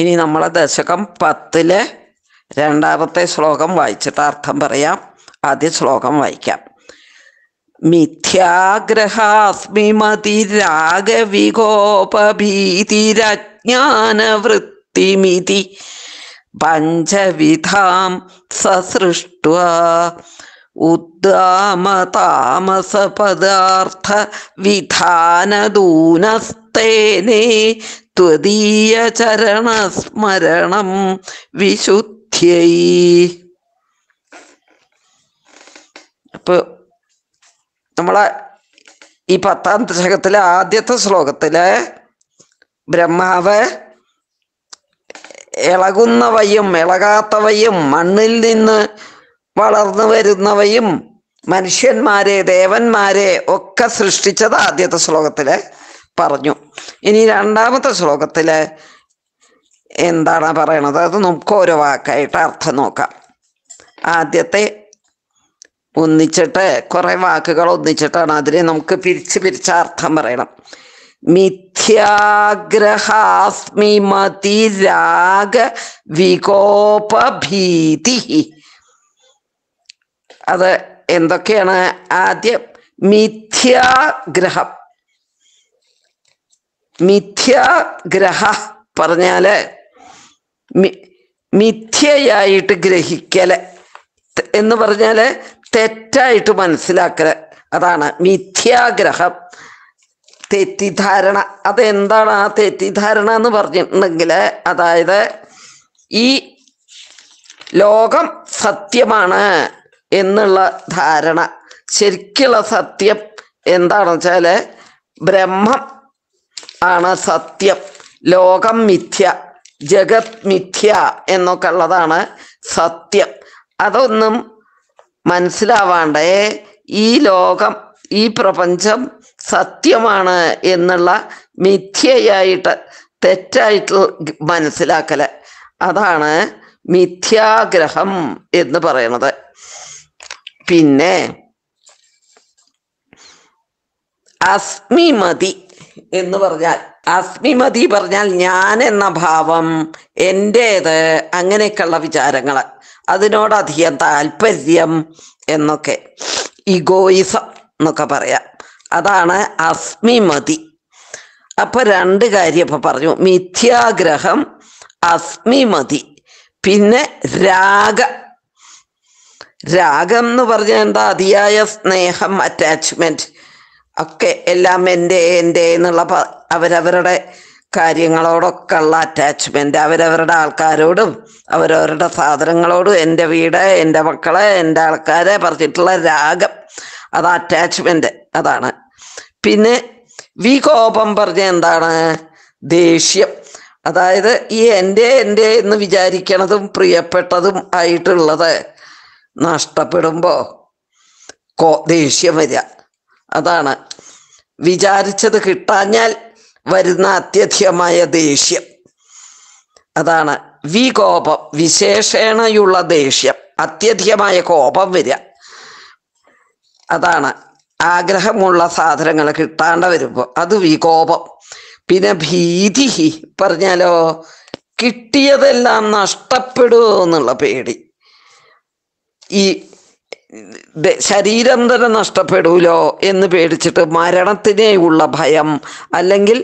ഇനി നമ്മളെ ദശകം പത്തിലെ രണ്ടാമത്തെ ശ്ലോകം വായിച്ചിട്ട് അർത്ഥം പറയാം ആദ്യ ശ്ലോകം വായിക്കാം മിഥ്യാഗ്രഹാസ്മിമതിരാഗവികോപഭീതിരജ്ഞാനവൃത്തിമിതി പഞ്ചവിധാം സസൃഷ്ട ഉദ്ദാമതാമസപദാർത്ഥ വിധാനദൂനസ്തേനേ ത്വദീയ ചരണസ്മരണം വിശുദ്ധ്യൈ അപ്പൊ നമ്മളെ ഈ പത്താം ദശകത്തിലെ ആദ്യത്തെ ശ്ലോകത്തിലെ ബ്രഹ്മാവ് ഇളകുന്നവയും ഇളകാത്തവയും മണ്ണിൽ നിന്ന് വളർന്നു വരുന്നവയും മനുഷ്യന്മാരെ ദേവന്മാരെ ഒക്കെ സൃഷ്ടിച്ചത് ആദ്യത്തെ ശ്ലോകത്തിലെ പറഞ്ഞു ഇനി രണ്ടാമത്തെ ശ്ലോകത്തിൽ എന്താണ് പറയണത് അത് നമുക്ക് ഓരോ വാക്കായിട്ട് അർത്ഥം നോക്കാം ആദ്യത്തെ ഒന്നിച്ചിട്ട് കുറെ വാക്കുകൾ ഒന്നിച്ചിട്ടാണ് അതിനെ നമുക്ക് പിരിച്ച് പിരിച്ച അർത്ഥം പറയണം മിഥ്യാഗ്രഹാസ്മി രാഗ വികോപഭീതി അത് എന്തൊക്കെയാണ് ആദ്യം മിഥ്യാഗ്രഹം മിഥ്യാഗ്രഹ പറഞ്ഞാല് മിഥ്യയായിട്ട് ഗ്രഹിക്കല് എന്ന് പറഞ്ഞാല് തെറ്റായിട്ട് മനസ്സിലാക്കല് അതാണ് മിഥ്യാഗ്രഹം തെറ്റിദ്ധാരണ അതെന്താണ് ആ തെറ്റിദ്ധാരണ എന്ന് പറഞ്ഞിട്ടുണ്ടെങ്കിൽ അതായത് ഈ ലോകം സത്യമാണ് എന്നുള്ള ധാരണ ശരിക്കുള്ള സത്യം എന്താണെന്ന് വെച്ചാൽ ബ്രഹ്മം ആണ് സത്യം ലോകം മിഥ്യ ജഗത് മിഥ്യ എന്നൊക്കെ ഉള്ളതാണ് സത്യം അതൊന്നും മനസ്സിലാവാണ്ടേ ഈ ലോകം ഈ പ്രപഞ്ചം സത്യമാണ് എന്നുള്ള മിഥ്യയായിട്ട് തെറ്റായിട്ട് മനസ്സിലാക്കൽ അതാണ് മിഥ്യാഗ്രഹം എന്ന് പറയുന്നത് പിന്നെ അസ്മിമതി എന്ന് പറഞ്ഞാൽ അസ്മിമതി പറഞ്ഞാൽ ഞാൻ എന്ന ഭാവം എൻ്റേത് അങ്ങനെയൊക്കെയുള്ള വിചാരങ്ങൾ അതിനോടധികം താല്പര്യം എന്നൊക്കെ ഇഗോയിസം എന്നൊക്കെ പറയാം അതാണ് അസ്മിമതി അപ്പൊ രണ്ട് കാര്യം ഇപ്പൊ പറഞ്ഞു മിഥ്യാഗ്രഹം അസ്മിമതി പിന്നെ രാഗ രാഗം എന്ന് പറഞ്ഞാൽ എന്താ അതിയായ സ്നേഹം അറ്റാച്ച്മെന്റ് ഒക്കെ എല്ലാം എൻ്റെ എൻ്റെ എന്നുള്ള അവരവരുടെ കാര്യങ്ങളോടൊക്കെ ഉള്ള അറ്റാച്ച്മെന്റ് അവരവരുടെ ആൾക്കാരോടും അവരവരുടെ സാധനങ്ങളോടും എൻ്റെ വീട് എൻ്റെ മക്കളെ എൻ്റെ ആൾക്കാരെ പറഞ്ഞിട്ടുള്ള രാഗം അത് അറ്റാച്ച്മെന്റ് അതാണ് പിന്നെ കോപം പറഞ്ഞ എന്താണ് ദേഷ്യം അതായത് ഈ എൻ്റെ എൻ്റെ എന്ന് വിചാരിക്കണതും പ്രിയപ്പെട്ടതും ആയിട്ടുള്ളത് നഷ്ടപ്പെടുമ്പോൾ കോ ദേഷ്യം വരിക അതാണ് വിചാരിച്ചത് കിട്ടാഞ്ഞാൽ വരുന്ന അത്യധികമായ ദേഷ്യം അതാണ് വികോപം വിശേഷേണയുള്ള ദേഷ്യം അത്യധികമായ കോപം വരിക അതാണ് ആഗ്രഹമുള്ള സാധനങ്ങൾ കിട്ടാണ്ട് വരുമ്പോൾ അത് വികോപം പിന്നെ ഭീതി പറഞ്ഞാലോ കിട്ടിയതെല്ലാം നഷ്ടപ്പെടുമോ എന്നുള്ള പേടി ഈ ശരീരം തന്നെ നഷ്ടപ്പെടൂലോ എന്ന് പേടിച്ചിട്ട് മരണത്തിനെയുള്ള ഭയം അല്ലെങ്കിൽ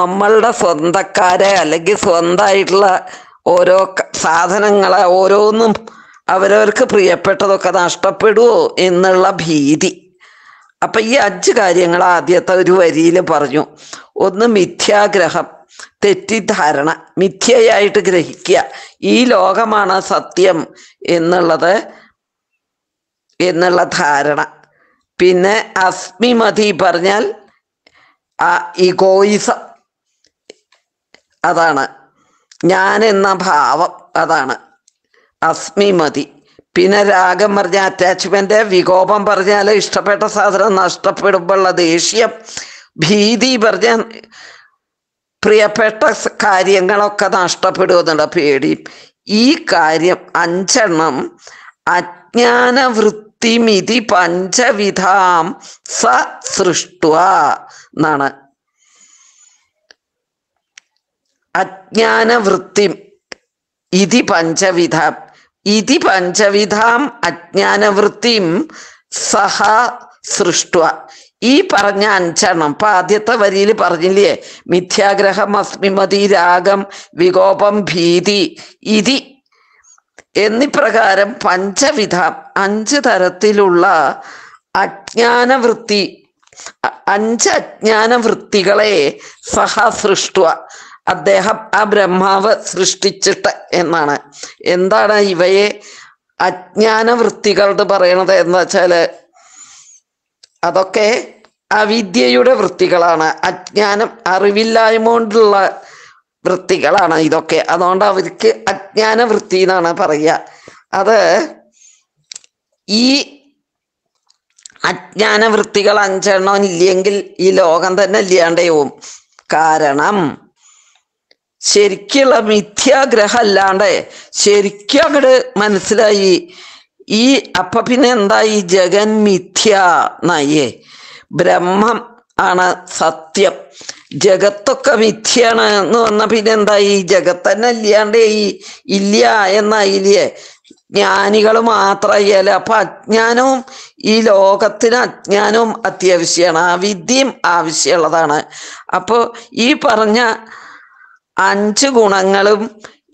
നമ്മളുടെ സ്വന്തക്കാരെ അല്ലെങ്കിൽ സ്വന്തമായിട്ടുള്ള ഓരോ സാധനങ്ങളെ ഓരോന്നും അവരവർക്ക് പ്രിയപ്പെട്ടതൊക്കെ നഷ്ടപ്പെടുവോ എന്നുള്ള ഭീതി അപ്പം ഈ അഞ്ച് കാര്യങ്ങൾ ആദ്യത്തെ ഒരു വരിയിൽ പറഞ്ഞു ഒന്ന് മിഥ്യാഗ്രഹം തെറ്റിദ്ധാരണ മിഥ്യയായിട്ട് ഗ്രഹിക്കുക ഈ ലോകമാണ് സത്യം എന്നുള്ളത് എന്നുള്ള ധാരണ പിന്നെ അസ്മിമതി പറഞ്ഞാൽ ആ ഇഗോയിസം അതാണ് ഞാൻ എന്ന ഭാവം അതാണ് അസ്മിമതി പിന്നെ രാഗം പറഞ്ഞ അറ്റാച്ച്മെന്റ് വികോപം പറഞ്ഞാൽ ഇഷ്ടപ്പെട്ട സാധനം നഷ്ടപ്പെടുമ്പോഴുള്ള ദേഷ്യം ഭീതി പറഞ്ഞ പ്രിയപ്പെട്ട കാര്യങ്ങളൊക്കെ നഷ്ടപ്പെടുമെന്നുള്ള പേടിയും ഈ കാര്യം അഞ്ചെണ്ണം അജ്ഞാനവൃത്തിമിതി പഞ്ചവിധാം സ സൃഷ്ടുവ എന്നാണ് അജ്ഞാനവൃത്തി ഇതി പഞ്ചവിധാം ഇതി പഞ്ചവിധാം അജ്ഞാനവൃത്തിം സഹ സൃഷ്ടുവ ഈ പറഞ്ഞ അഞ്ചെണ്ണം ഇപ്പൊ ആദ്യത്തെ വരിയിൽ പറഞ്ഞില്ലേ മിഥ്യാഗ്രഹം അസ്മിമതി രാഗം വികോപം ഭീതി ഇതി എന്നിപ്രകാരം പഞ്ചവിധ അഞ്ച് തരത്തിലുള്ള അജ്ഞാനവൃത്തി അഞ്ച് അജ്ഞാന വൃത്തികളെ സഹ സൃഷ്ടുക അദ്ദേഹം ആ ബ്രഹ്മാവ് സൃഷ്ടിച്ചിട്ട് എന്നാണ് എന്താണ് ഇവയെ അജ്ഞാന വൃത്തികളുടെ പറയണത് എന്താ വെച്ചാല് അതൊക്കെ അവിദ്യയുടെ വൃത്തികളാണ് അജ്ഞാനം അറിവില്ലായ്മ കൊണ്ടുള്ള വൃത്തികളാണ് ഇതൊക്കെ അതുകൊണ്ട് അവർക്ക് അജ്ഞാന വൃത്തി എന്നാണ് പറയുക അത് ഈ അജ്ഞാന വൃത്തികൾ അഞ്ചെണ്ണം ഇല്ലെങ്കിൽ ഈ ലോകം തന്നെ ഇല്ലാണ്ടേവും കാരണം ശരിക്കുള്ള മിഥ്യാഗ്രഹം അല്ലാണ്ട് ശരിക്കും അങ്ങോട്ട് മനസ്സിലായി ഈ അപ്പ പിന്നെ എന്തായി ജഗൻ മിഥ്യ നായേ ബ്രഹ്മം ആണ് സത്യം ജഗത്തൊക്കെ മിഥ്യാണ് എന്ന് വന്ന പിന്നെ എന്തായി ജഗത്തന്നെ ഇല്ലാണ്ടേ ഈ ഇല്ല എന്നായില്ലേ ജ്ഞാനികൾ മാത്രമല്ല അപ്പൊ അജ്ഞാനവും ഈ ലോകത്തിന് അജ്ഞാനവും അത്യാവശ്യമാണ് ആ വിദ്യയും ആവശ്യമുള്ളതാണ് അപ്പോ ഈ പറഞ്ഞ അഞ്ച് ഗുണങ്ങളും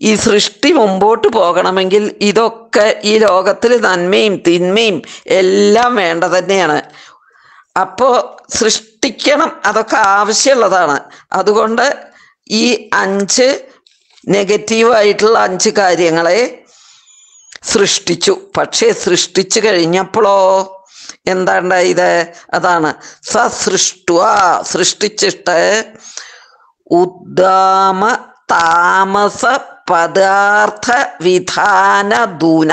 ഈ സൃഷ്ടി മുമ്പോട്ട് പോകണമെങ്കിൽ ഇതൊക്കെ ഈ ലോകത്തിൽ നന്മയും തിന്മയും എല്ലാം വേണ്ട തന്നെയാണ് അപ്പോൾ സൃഷ്ടി ശ്രദ്ധിക്കണം അതൊക്കെ ആവശ്യമുള്ളതാണ് അതുകൊണ്ട് ഈ അഞ്ച് നെഗറ്റീവായിട്ടുള്ള അഞ്ച് കാര്യങ്ങളെ സൃഷ്ടിച്ചു പക്ഷേ സൃഷ്ടിച്ചു കഴിഞ്ഞപ്പോഴോ എന്താണ് ഇത് അതാണ് സസൃഷ്ടുവ സൃഷ്ടിച്ചിട്ട് ഉദ്ദാമ താമസ പദാർത്ഥ വിധാന ദൂന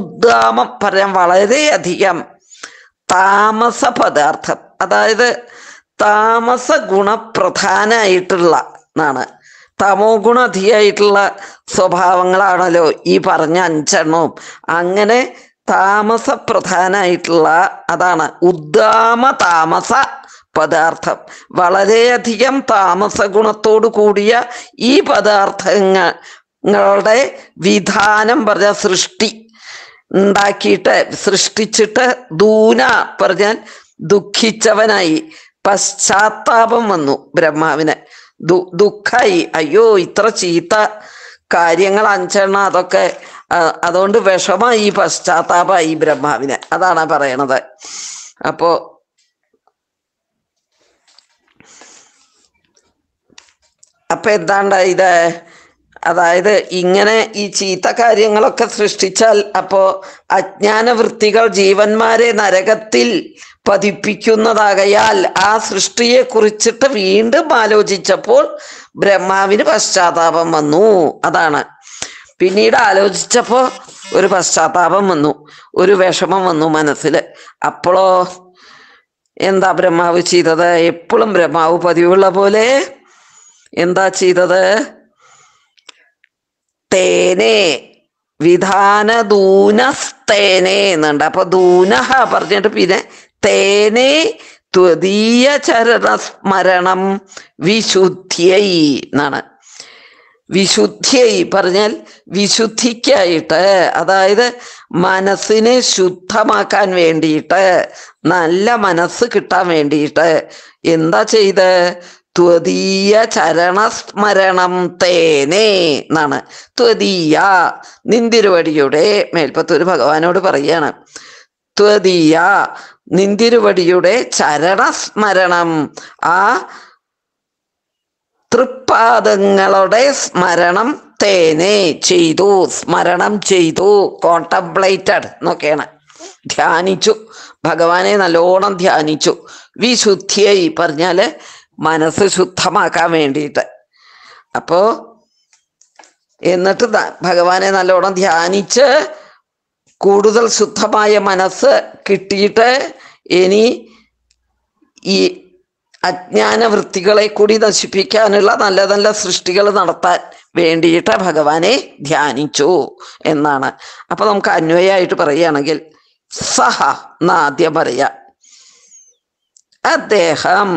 ഉദ്ദാമം പറയാൻ വളരെയധികം താമസ പദാർത്ഥം അതായത് താമസ ഗുണപ്രധാനായിട്ടുള്ള എന്നാണ് തമോ ഗുണധിയായിട്ടുള്ള സ്വഭാവങ്ങളാണല്ലോ ഈ പറഞ്ഞ അഞ്ചെണ്ണവും അങ്ങനെ താമസ പ്രധാനായിട്ടുള്ള അതാണ് ഉദ്ദാമ താമസ പദാർത്ഥം വളരെയധികം താമസ ഗുണത്തോടു കൂടിയ ഈ പദാർത്ഥങ്ങളുടെ വിധാനം പറഞ്ഞ സൃഷ്ടി ഉണ്ടാക്കിയിട്ട് സൃഷ്ടിച്ചിട്ട് ദൂന പറഞ്ഞാൽ ദുഃഖിച്ചവനായി പശ്ചാത്താപം വന്നു ബ്രഹ്മാവിന് ദു ദുഃഖായി അയ്യോ ഇത്ര ചീത്ത കാര്യങ്ങൾ അഞ്ചെണ്ണ അതൊക്കെ അതുകൊണ്ട് വിഷമായി പശ്ചാത്താപമായി ബ്രഹ്മാവിന് അതാണ് പറയണത് അപ്പോ അപ്പൊ എന്താണ്ടായത് അതായത് ഇങ്ങനെ ഈ ചീത്ത കാര്യങ്ങളൊക്കെ സൃഷ്ടിച്ചാൽ അപ്പോ അജ്ഞാനവൃത്തികൾ ജീവന്മാരെ നരകത്തിൽ പതിപ്പിക്കുന്നതാകയാൽ ആ സൃഷ്ടിയെ കുറിച്ചിട്ട് വീണ്ടും ആലോചിച്ചപ്പോൾ ബ്രഹ്മാവിന് പശ്ചാത്താപം വന്നു അതാണ് പിന്നീട് ആലോചിച്ചപ്പോ ഒരു പശ്ചാത്താപം വന്നു ഒരു വിഷമം വന്നു മനസ്സിൽ അപ്പോളോ എന്താ ബ്രഹ്മാവ് ചെയ്തത് എപ്പോഴും ബ്രഹ്മാവ് പതിവുള്ള പോലെ എന്താ ചെയ്തത് തേനെ വിധാന ദൂനസ്തേനെ എന്നുണ്ട് അപ്പൊ ദൂനഹ പറഞ്ഞിട്ട് പിന്നെ തേനെ ചരണ ചരണസ്മരണം വിശുദ്ധ്യൈ എന്നാണ് വിശുദ്ധ്യൈ പറഞ്ഞാൽ വിശുദ്ധിക്കായിട്ട് അതായത് മനസ്സിനെ ശുദ്ധമാക്കാൻ വേണ്ടിയിട്ട് നല്ല മനസ്സ് കിട്ടാൻ വേണ്ടിയിട്ട് എന്താ ചെയ്ത് ത്വതീയ ചരണസ്മരണം തേനേ എന്നാണ് ത്വതീയ നിന്തിരുവടിയുടെ മേൽപ്പത്തൂര് ഭഗവാനോട് പറയാണ് ത്വതീയ നിന്തിരുവടിയുടെ ചരണസ്മരണം ആ തൃപ്പാദങ്ങളുടെ സ്മരണം തേനെ ചെയ്തു സ്മരണം ചെയ്തു കോണ്ടംപ്ലേറ്റഡ് എന്നൊക്കെയാണ് ധ്യാനിച്ചു ഭഗവാനെ നല്ലോണം ധ്യാനിച്ചു വിശുദ്ധിയായി പറഞ്ഞാല് മനസ്സ് ശുദ്ധമാക്കാൻ വേണ്ടിയിട്ട് അപ്പോ എന്നിട്ട് ഭഗവാനെ നല്ലോണം ധ്യാനിച്ച് കൂടുതൽ ശുദ്ധമായ മനസ്സ് കിട്ടിയിട്ട് ഇനി ഈ അജ്ഞാന വൃത്തികളെ കൂടി നശിപ്പിക്കാനുള്ള നല്ല നല്ല സൃഷ്ടികൾ നടത്താൻ വേണ്ടിയിട്ട് ഭഗവാനെ ധ്യാനിച്ചു എന്നാണ് അപ്പൊ നമുക്ക് അന്വയമായിട്ട് പറയുകയാണെങ്കിൽ സഹ എന്നാദ്യം പറയാം അദ്ദേഹം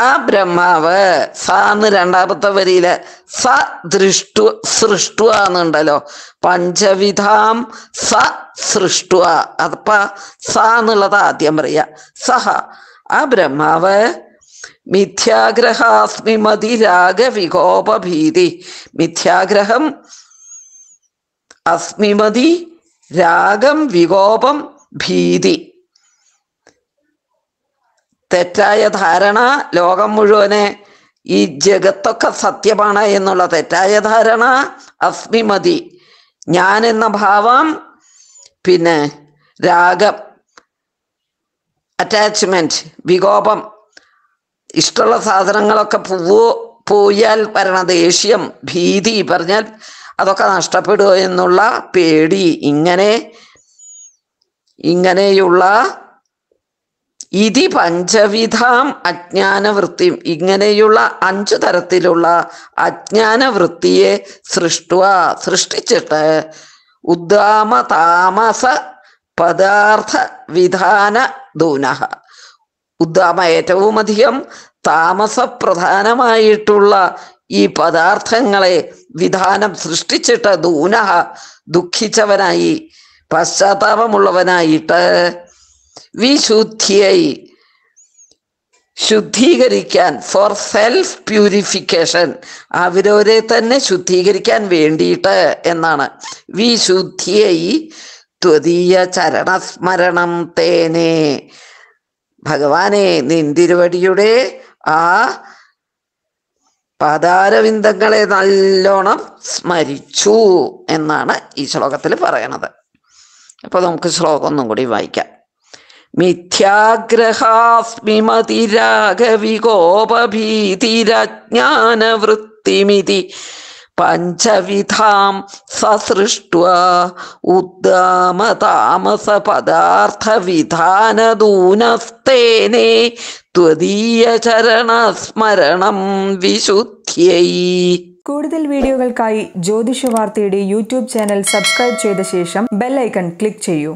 ആ ബ്രഹ്മാവ് സാന്ന് രണ്ടാമത്തെ വരിയില് സ ദൃഷ്ടു സൃഷ്ടു എന്നുണ്ടല്ലോ പഞ്ചവിധാം സ സൃഷ്ടു അപ്പ സ എന്നുള്ളത് ആദ്യം പറയാ സഹ ആ ബ്രഹ്മാവ് മിഥ്യാഗ്രഹാസ്മി മതി ഭീതി മിഥ്യാഗ്രഹം അസ്മിമതി രാഗം വികോപം ഭീതി തെറ്റായ ധാരണ ലോകം മുഴുവനെ ഈ ജഗത്തൊക്കെ സത്യമാണ് എന്നുള്ള തെറ്റായ ധാരണ അസ്മിമതി ഞാൻ എന്ന ഭാവം പിന്നെ രാഗം അറ്റാച്ച്മെന്റ് വികോപം ഇഷ്ടമുള്ള സാധനങ്ങളൊക്കെ പോവോ പോയാൽ വരണ ദേഷ്യം ഭീതി പറഞ്ഞാൽ അതൊക്കെ നഷ്ടപ്പെടുക എന്നുള്ള പേടി ഇങ്ങനെ ഇങ്ങനെയുള്ള ഇതി പഞ്ചവിധാം അജ്ഞാനവൃത്തി ഇങ്ങനെയുള്ള അഞ്ചു തരത്തിലുള്ള അജ്ഞാനവൃത്തിയെ സൃഷ്ടുവ സൃഷ്ടിച്ചിട്ട് ഉദ്ദാമ താമസ പദാർത്ഥ വിധാന ദൂന ഉദ്ദാമ ഏറ്റവും അധികം താമസപ്രധാനമായിട്ടുള്ള ഈ പദാർത്ഥങ്ങളെ വിധാനം സൃഷ്ടിച്ചിട്ട് ദൂന ദുഃഖിച്ചവനായി പശ്ചാത്താപമുള്ളവനായിട്ട് വിശുദ്ധിയായി ശുദ്ധീകരിക്കാൻ ഫോർ സെൽഫ് പ്യൂരിഫിക്കേഷൻ അവരവരെ തന്നെ ശുദ്ധീകരിക്കാൻ വേണ്ടിയിട്ട് എന്നാണ് വിശുദ്ധിയായി ത്വതീയ ചരണസ്മരണം തേനെ ഭഗവാനെ നിന്തിരുവടിയുടെ ആ പാതാരവിന്ദങ്ങളെ നല്ലോണം സ്മരിച്ചു എന്നാണ് ഈ ശ്ലോകത്തിൽ പറയണത് അപ്പോൾ നമുക്ക് ശ്ലോകം ഒന്നും കൂടി വായിക്കാം മിഥ്യാഗ്രഹാസ്മിമതിരാഗവികോപഭീതിരജ്ഞാനവൃത്തിമിതി പഞ്ചവിധാം സസൃഷ്ട്വ ഉദ്ദാമതാമസ പദാർത്ഥവിധാനദൂനസ്തേനെ ചരണസ്മരണം വിശുദ്ധ്യൈ കൂടുതൽ വീഡിയോകൾക്കായി ജ്യോതിഷ വാർത്തയുടെ യൂട്യൂബ് ചാനൽ സബ്സ്ക്രൈബ് ചെയ്ത ശേഷം ബെൽ ഐക്കൺ ക്ലിക്ക് ചെയ്യൂ